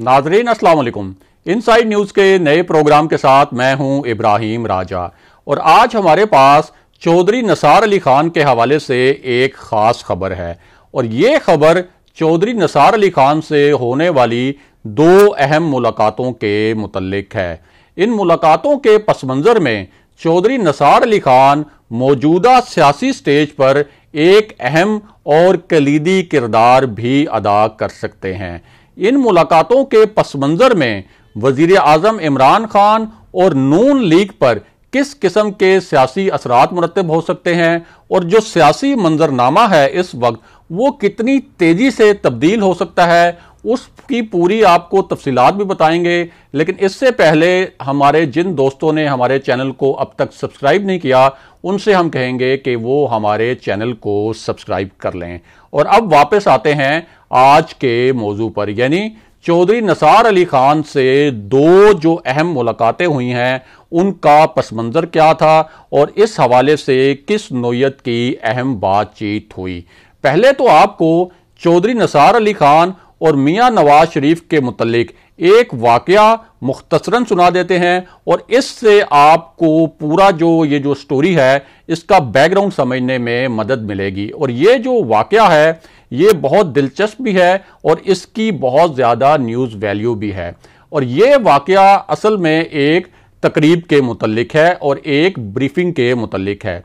नाजरीन असलकुम side news के नए प्रोग्राम के साथ मैं हूं इब्राहिम राजा और आज हमारे पास चौधरी नसार अली खान के हवाले से एक ख़ास खबर है और ये खबर चौधरी नसार अली खान से होने वाली दो अहम मुलाकातों के मुतलक है इन मुलाकातों के पस मंज़र में चौधरी नसार अली खान मौजूदा सियासी स्टेज पर एक अहम और कलीदी किरदार भी अदा कर सकते हैं इन मुलाकातों के पस मंजर में वजीर आजम इमरान खान और नून लीग पर किस किस्म के सियासी असरात मुरतब हो सकते हैं और जो सियासी मंजरनामा है इस वक्त वो कितनी तेज़ी से तब्दील हो सकता है उसकी पूरी आपको तफसीत भी बताएंगे लेकिन इससे पहले हमारे जिन दोस्तों ने हमारे चैनल को अब तक सब्सक्राइब नहीं किया उनसे हम कहेंगे कि वो हमारे चैनल को सब्सक्राइब कर लें और अब वापस आते हैं आज के मौजू पर यानी चौधरी नसार अली खान से दो जो अहम मुलाकातें हुई हैं उनका पस मंज़र क्या था और इस हवाले से किस नोयत की अहम बातचीत हुई पहले तो आपको चौधरी नसार अली खान और मियां नवाज शरीफ के मुतलिक एक वाकया मुख्तसरन सुना देते हैं और इससे आपको पूरा जो ये जो स्टोरी है इसका बैकग्राउंड समझने में मदद मिलेगी और ये जो वाकया है ये बहुत दिलचस्प भी है और इसकी बहुत ज़्यादा न्यूज़ वैल्यू भी है और ये वाकया असल में एक तकरीब के मुतलक है और एक ब्रीफिंग के मुतलक है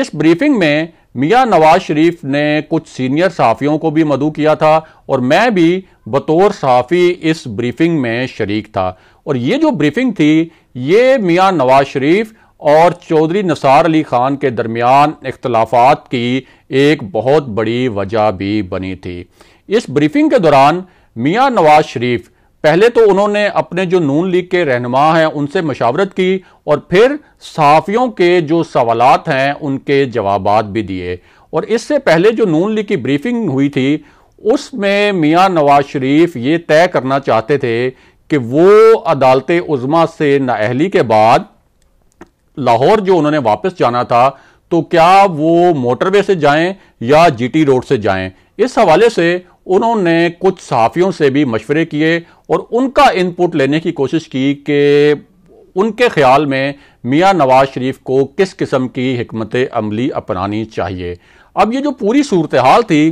इस ब्रीफिंग में मियाँ नवाज शरीफ ने कुछ सीनियर सहाफ़ियों को भी मदु किया था और मैं भी बतौर सहाफ़ी इस ब्रीफिंग में शरीक था और ये जो ब्रीफिंग थी ये मियाँ नवाज शरीफ और चौधरी नसार अली ख़ान के दरमियान इख्तलाफात की एक बहुत बड़ी वजह भी बनी थी इस ब्रीफिंग के दौरान मियाँ नवाज शरीफ पहले तो उन्होंने अपने जो नून लीग के रहनमा हैं उनसे मशावरत की और फिर सहाफ़ियों के जो सवाल हैं उनके जवाब भी दिए और इससे पहले जो नून लीग की ब्रीफिंग हुई थी उसमें मियां नवाज शरीफ ये तय करना चाहते थे कि वो अदालत उजमा से नाहली के बाद लाहौर जो उन्होंने वापस जाना था तो क्या वो मोटरवे से जाएं या जीटी रोड से जाएं इस हवाले से उन्होंने कुछ सहाफ़ियों से भी मशवरे किए और उनका इनपुट लेने की कोशिश की कि उनके ख्याल में मियाँ नवाज शरीफ को किस किस्म की हमत अमली अपनानी चाहिए अब ये जो पूरी सूरत हाल थी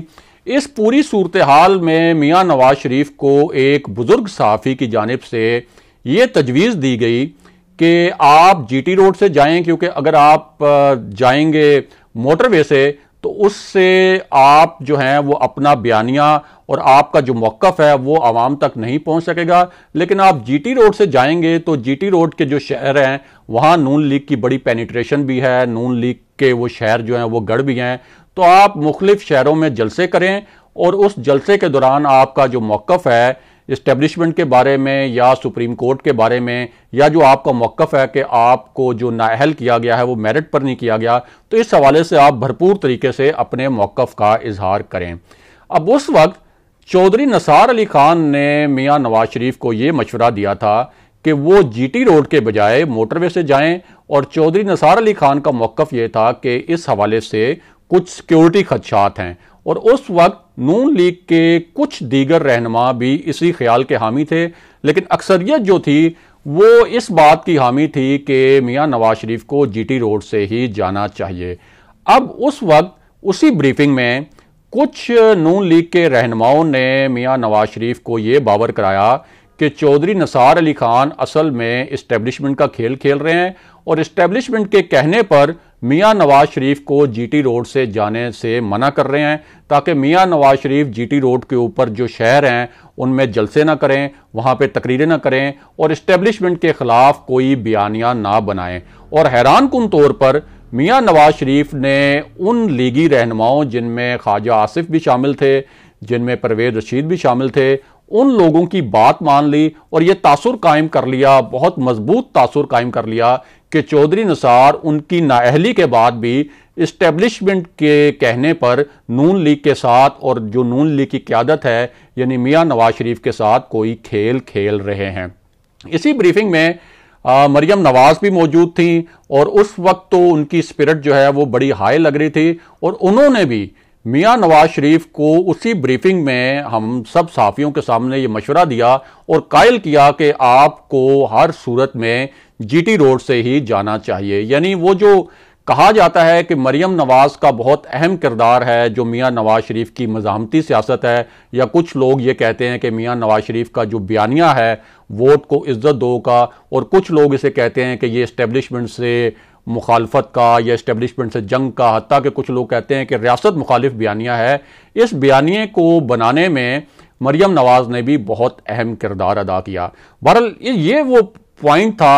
इस पूरी सूरत हाल में मियाँ नवाज शरीफ को एक बुज़ुर्ग सहाफ़ी की जानब से ये तजवीज़ दी गई कि आप जी टी रोड से जाएं क्योंकि अगर आप जाएंगे मोटरवे से तो उससे आप जो हैं वो अपना बयानिया और आपका जो मौक़ है वो आवाम तक नहीं पहुंच सकेगा लेकिन आप जीटी रोड से जाएंगे तो जीटी रोड के जो शहर हैं वहाँ नून लीग की बड़ी पेनिट्रेशन भी है नून लीग के वो शहर जो हैं वो गढ़ भी हैं तो आप मुख्तफ शहरों में जलसे करें और उस जलसे के दौरान आपका जो मौक़ है इस्टेब्लिशमेंट के बारे में या सुप्रीम कोर्ट के बारे में या जो आपका मौक़ है कि आपको जो नाअल किया गया है वो मेरिट पर नहीं किया गया तो इस हवाले से आप भरपूर तरीके से अपने मौक़ का इजहार करें अब उस वक्त चौधरी नसार अली खान ने मियाँ नवाज शरीफ को ये मशवरा दिया था कि वो जीटी रोड के बजाय मोटरवे से जाएं और चौधरी नसार अली खान का मौक़ ये था कि इस हवाले से कुछ सिक्योरिटी खदशात हैं और उस वक्त नून लीग के कुछ दीगर रहनमा भी इसी ख्याल के हामी थे लेकिन अक्सरियत जो थी वो इस बात की हामी थी कि मियाँ नवाज शरीफ को जीटी रोड से ही जाना चाहिए अब उस वक्त उसी ब्रीफिंग में कुछ नून लीग के रहनुमाओं ने मियाँ नवाज शरीफ को ये बावर कराया कि चौधरी नसार अली खान असल में इस्टेब्लिशमेंट का खेल खेल रहे हैं और इस्टेब्लिशमेंट के कहने पर मियां नवाज शरीफ को जीटी रोड से जाने से मना कर रहे हैं ताकि मियां नवाज शरीफ जीटी रोड के ऊपर जो शहर हैं उनमें जलसे ना करें वहां पे तकरीरें ना करें और इस्टेब्लिशमेंट के खिलाफ कोई बयानियां ना बनाएं और हैरान कन तौर पर मियां नवाज शरीफ ने उन लीगी रहनुमाओं जिनमें ख्वाजा आसिफ भी शामिल थे जिनमें परवेज रशीद भी शामिल थे उन लोगों की बात मान ली और ये तासुर कायम कर लिया बहुत मजबूत तासुर कायम कर लिया कि चौधरी निसार उनकी नाअहली के बाद भी इस्टेब्लिशमेंट के कहने पर नून लीग के साथ और जो नून लीग की क्यादत है यानी मियाँ नवाज शरीफ के साथ कोई खेल खेल रहे हैं इसी ब्रीफिंग में आ, मरियम नवाज भी मौजूद थी और उस वक्त तो उनकी स्पिरिट जो है वो बड़ी हाई लग रही थी और उन्होंने भी मियां नवाज शरीफ को उसी ब्रीफिंग में हम सब सहाफ़ियों के सामने ये मशवरा दिया और कायल किया कि आपको हर सूरत में जीटी रोड से ही जाना चाहिए यानी वो जो कहा जाता है कि मरियम नवाज़ का बहुत अहम किरदार है जो मियां नवाज शरीफ की मजामती सियासत है या कुछ लोग ये कहते हैं कि मियां नवाज शरीफ का जो बयानिया है वोट को इज़्ज़त दो का और कुछ लोग इसे कहते हैं कि ये इस्टेब्लिशमेंट से मुखालफत का या इस्टेबलिशमेंट से जंग का हती कि कुछ लोग कहते हैं कि रियासत मुखालिफ बयानिया है इस बयानिए को बनाने में मरियम नवाज़ ने भी बहुत अहम किरदार अदा किया बहरल ये वो पॉइंट था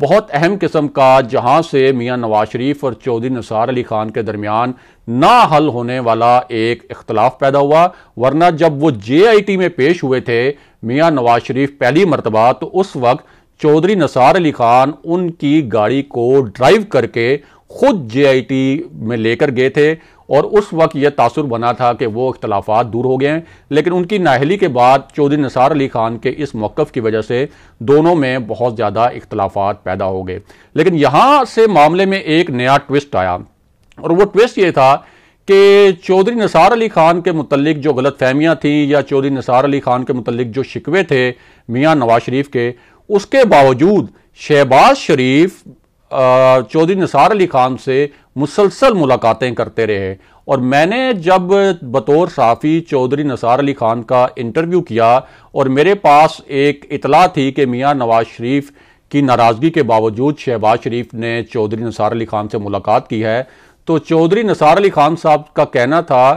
बहुत अहम किस्म का जहां से मियां नवाज शरीफ और चौधरी निसार अली खान के दरमियान ना हल होने वाला एक इख्तलाफ पैदा हुआ वरना जब वो जे आई टी में पेश हुए थे मियां नवाज शरीफ पहली मरतबा तो उस वक्त चौधरी नसार अली खान उनकी गाड़ी को ड्राइव करके खुद जेआईटी में लेकर गए थे और उस वक्त यह तासुर बना था कि वो अख्तलाफा दूर हो गए हैं लेकिन उनकी नाहली के बाद चौधरी नसार अली खान के इस मौक़ की वजह से दोनों में बहुत ज़्यादा इख्तलाफा पैदा हो गए लेकिन यहाँ से मामले में एक नया ट्विस्ट आया और वो ट्विस्ट ये था कि चौधरी नसार अली खान के मतलब जो गलत फहमियाँ थीं या चौधरी नसार अली खान के मतलब जो शिकवे थे मियाँ नवाज शरीफ के उसके बावजूद शहबाज शरीफ चौधरी निसार अली खान से मुसलसल मुलाकातें करते रहे और मैंने जब बतौर साफ़ी चौधरी निसार अली खान का इंटरव्यू किया और मेरे पास एक इतला थी कि मियाँ नवाज शरीफ की नाराज़गी के बावजूद शहबाज शरीफ ने चौधरी निसार अली खान से मुलाकात की है तो चौधरी निसार अली खान साहब का कहना था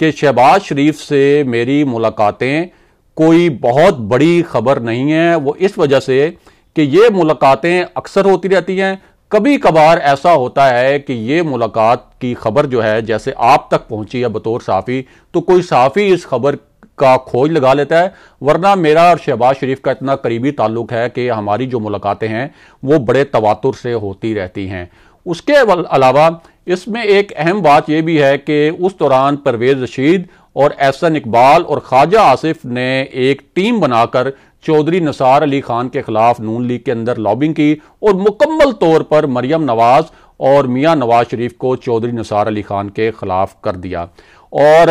कि शहबाज शरीफ से मेरी मुलाकातें कोई बहुत बड़ी खबर नहीं है वो इस वजह से कि ये मुलाकातें अक्सर होती रहती हैं कभी कभार ऐसा होता है कि ये मुलाकात की खबर जो है जैसे आप तक पहुंची है बतौर साफ़ी तो कोई साफ़ी इस खबर का खोज लगा लेता है वरना मेरा और शहबाज शरीफ का इतना करीबी ताल्लुक है कि हमारी जो मुलाकातें हैं वो बड़े तवातुर से होती रहती हैं उसके अलावा इसमें एक अहम बात यह भी है कि उस दौरान परवेज़ रशीद और एहसन इकबाल और ख्वाजा आसिफ ने एक टीम बनाकर चौधरी निसार अली खान के खिलाफ नून लीग के अंदर लॉबिंग की और मुकम्मल तौर पर मरियम नवाज और मियां नवाज शरीफ को चौधरी निसार अली खान के खिलाफ कर दिया और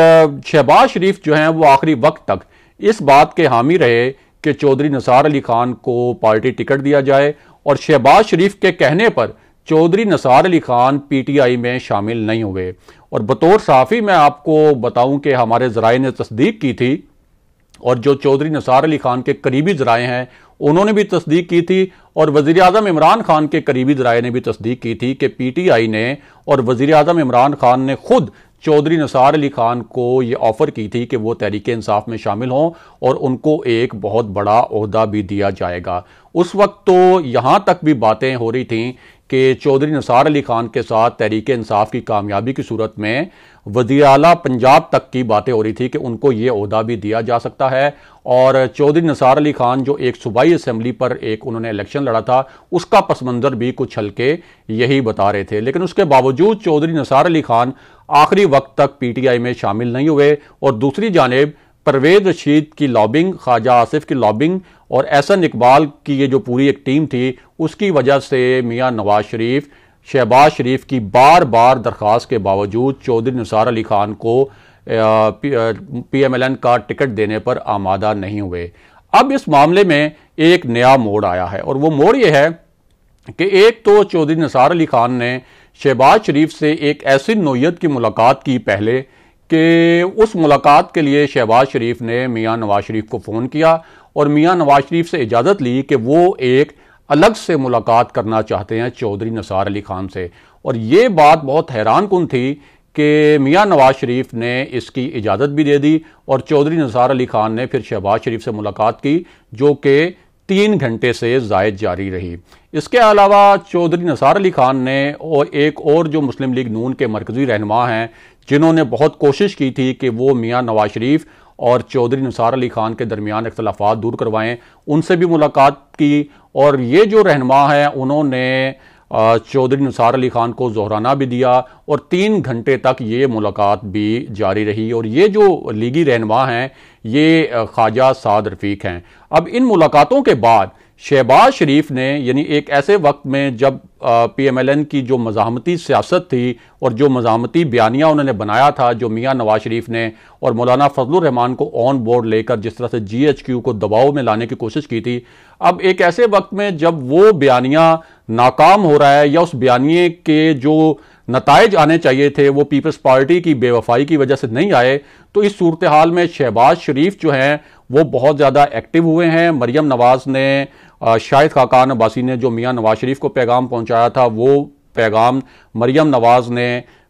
शहबाज शरीफ जो हैं वो आखिरी वक्त तक इस बात के हामी रहे कि चौधरी निसार अली खान को पार्टी टिकट दिया जाए और शहबाज शरीफ के कहने पर चौधरी नसार अली खान पीटीआई में शामिल नहीं हुए और बतौर साफ़ी मैं आपको बताऊं कि हमारे ज़राए ने तस्दीक की थी और जो चौधरी नसार अली खान के करीबी ज़राए हैं उन्होंने भी तस्दीक की थी और वज़ी अजम इमरान खान के करीबी ज़राए ने भी तस्दीक की थी कि पी टी आई ने और वज़ी अजम इमरान खान ने खुद चौधरी नसार अली खान को ये ऑफ़र की थी कि वो तहरीक इंसाफ में शामिल हों और उनको एक बहुत बड़ा अहदा भी दिया जाएगा उस वक्त तो यहाँ तक भी बातें हो रही थी कि चौधरी निसार अली खान के साथ तहरीक इंसाफ की कामयाबी की सूरत में वजी अला पंजाब तक की बातें हो रही थी कि उनको ये अहदा भी दिया जा सकता है और चौधरी निसार अली खान जो एक सूबाई असम्बली पर एक उन्होंने इलेक्शन लड़ा था उसका पस मंज़र भी कुछ हल्के यही बता रहे थे लेकिन उसके बावजूद चौधरी निसार अली खान आखिरी वक्त तक पी टी आई में शामिल नहीं हुए और दूसरी जानब परवेज रशीद की लॉबिंग ख्वाजा आसिफ की लॉबिंग और एहसन इकबाल की ये जो पूरी एक टीम थी उसकी वजह से मियाँ नवाज शरीफ शहबाज शरीफ की बार बार दरख्वास्त के बावजूद चौधरी निसार अली खान को पी एम एल एन का टिकट देने पर आमादा नहीं हुए अब इस मामले में एक नया मोड़ आया है और वो मोड़ ये है कि एक तो चौधरी निसार अली खान ने शहबाज शरीफ से एक ऐसी नोयत की मुलाकात की पहले कि उस मुलाकात के लिए शहबाज शरीफ ने मियाँ नवाज शरीफ को फ़ोन किया और मियाँ नवाज शरीफ से इजाज़त ली कि वो एक अलग से मुलाकात करना चाहते हैं चौधरी नसार अली खान से और ये बात बहुत हैरान कन थी कि मियां नवाज शरीफ ने इसकी इजाज़त भी दे दी और चौधरी नसार अली खान ने फिर शहबाज शरीफ से मुलाकात की जो कि तीन घंटे से जायद जारी रही इसके अलावा चौधरी नसार अली खान ने और एक और जो मुस्लिम लीग नून के मरकज़ी रहनमा हैं जिन्होंने बहुत कोशिश की थी कि वो मियाँ नवाज शरीफ और चौधरी निसार अली खान के दरमियान अख्तलाफा दूर करवाएं उनसे भी मुलाकात की और ये जो रहनमा हैं उन्होंने चौधरी निसार अली खान को जहराना भी दिया और तीन घंटे तक ये मुलाकात भी जारी रही और ये जो लीगी रहनमा हैं ये ख्वाजा साद रफीक हैं अब इन मुलाकातों के बाद शहबाज शरीफ ने यानी एक ऐसे वक्त में जब पी एम एल एन की जो मजामती सियासत थी और जो मजामती बयानिया उन्होंने बनाया था जो मियाँ नवाज शरीफ ने और मौलाना फजलान को ऑन बोर्ड लेकर जिस तरह से जी एच क्यू को दबाव में लाने की कोशिश की थी अब एक ऐसे वक्त में जब वो बयानिया नाकाम हो रहा है या उस बयानिए के जो नतज आने चाहिए थे वो पीपल्स पार्टी की बेवफाई की वजह से नहीं आए तो इस सूरत हाल में शहबाज शरीफ जो हैं वो बहुत ज़्यादा एक्टिव हुए हैं मरियम नवाज़ ने शाहिद खाकान अब्बासी ने जो मियाँ नवाज शरीफ को पैगाम पहुँचाया था वो पैगाम मरियम नवाज़ ने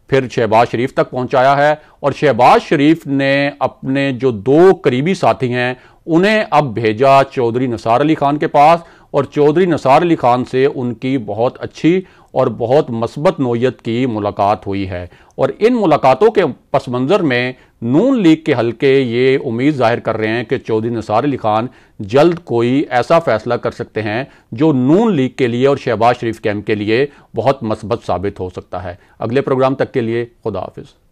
फिर शहबाज शरीफ तक पहुंचाया है और शहबाज शरीफ ने अपने जो दो करीबी साथी हैं उन्हें अब भेजा चौधरी निसार अली खान के पास और चौधरी नसार अली खान से उनकी बहुत अच्छी और बहुत मस्बत नोयत की मुलाकात हुई है और इन मुलाकातों के पस मंज़र में नून लीग के हलके ये उम्मीद जाहिर कर रहे हैं कि चौधरी निसार अली खान जल्द कोई ऐसा फैसला कर सकते हैं जो नून लीग के लिए और शहबाज शरीफ कैम्प के लिए बहुत मस्बत साबित हो सकता है अगले प्रोग्राम तक के लिए खुदा हाफिज़